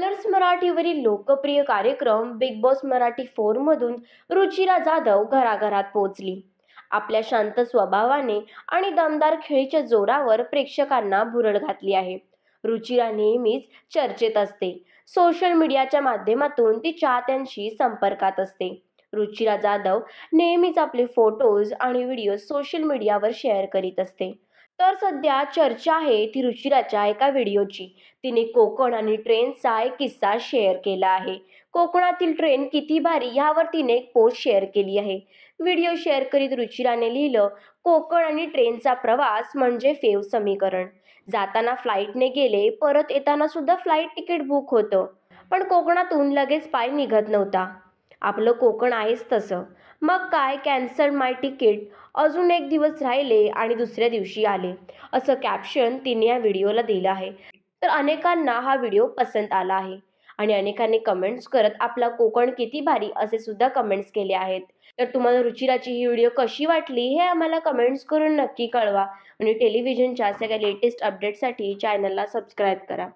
colours मराठीवरील लोकप्रिय कार्यक्रम बिग बॉस मराठी फोरमधून रुचिरा जाधव घराघरात पोहोचली आपल्या शांत स्वभावाने आणि दमदार खेळीच्या जोरावर प्रेक्षकांना भुरळ घातली आहे रुचिरा नेहमीच चर्चेत असते सोशल मीडियाच्या माध्यमातून ती चाहत्यांशी संपर्कात असते रुचिरा जाधव नेहमीच आपले फोटोज आणि व्हिडिओ सोशल मीडियावर शेअर करीत असते तर सध्या चर्चा आहे ती रुचिराच्या एका व्हिडिओची तिने कोकण आणि ट्रेनचा एक किस्सा शेअर केला आहे कोकणातील ट्रेन किती भारी यावर तिने एक पोस्ट शेअर केली आहे व्हिडिओ शेअर करीत रुचिराने लिहिलं कोकण आणि ट्रेनचा प्रवास म्हणजे फेव समीकरण जाताना फ्लाईटने गेले परत येताना सुद्धा फ्लाईट तिकीट बुक होतं पण कोकणातून लगेच पाय निघत नव्हता आपलं कोकण आहेच तसं मग काय कॅन्सल माय तिकीट अजून एक दिवस राहिले आणि दुसऱ्या दिवशी आले असं कॅप्शन तिने या व्हिडिओला दिलं आहे तर अनेकांना हा व्हिडिओ पसंत आला आहे आणि अनेकांनी कमेंट्स करत आपला कोकण किती भारी असे सुद्धा कमेंट्स केले आहेत तर तुम्हाला रुचिराची ही व्हिडिओ कशी वाटली हे आम्हाला कमेंट्स करून नक्की कळवा आणि टेलिव्हिजनच्या सगळ्या लेटेस्ट अपडेटसाठी चॅनलला सबस्क्राईब करा